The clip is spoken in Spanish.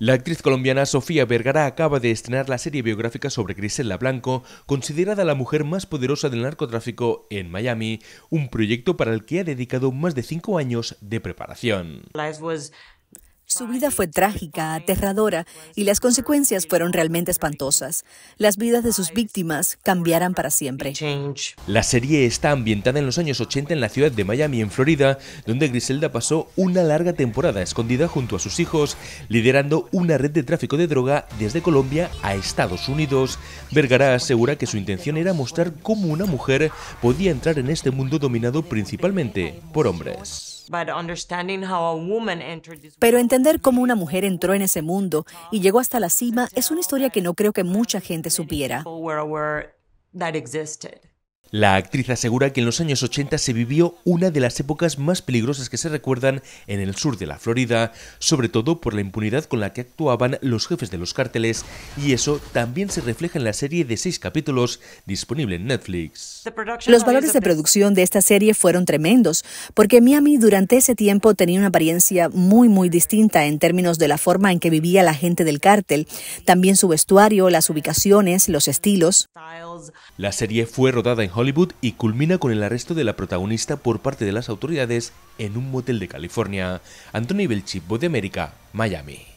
La actriz colombiana Sofía Vergara acaba de estrenar la serie biográfica sobre Griselda Blanco, considerada la mujer más poderosa del narcotráfico en Miami, un proyecto para el que ha dedicado más de cinco años de preparación. Su vida fue trágica, aterradora, y las consecuencias fueron realmente espantosas. Las vidas de sus víctimas cambiarán para siempre. La serie está ambientada en los años 80 en la ciudad de Miami, en Florida, donde Griselda pasó una larga temporada escondida junto a sus hijos, liderando una red de tráfico de droga desde Colombia a Estados Unidos. Vergara asegura que su intención era mostrar cómo una mujer podía entrar en este mundo dominado principalmente por hombres. Pero entender cómo una mujer entró en ese mundo y llegó hasta la cima es una historia que no creo que mucha gente supiera. La actriz asegura que en los años 80 se vivió una de las épocas más peligrosas que se recuerdan en el sur de la Florida, sobre todo por la impunidad con la que actuaban los jefes de los cárteles, y eso también se refleja en la serie de seis capítulos disponible en Netflix. Los valores de producción de esta serie fueron tremendos, porque Miami durante ese tiempo tenía una apariencia muy muy distinta en términos de la forma en que vivía la gente del cártel, también su vestuario, las ubicaciones, los estilos. La serie fue rodada en Hollywood y culmina con el arresto de la protagonista por parte de las autoridades en un motel de California. Anthony Belchipo de América, Miami.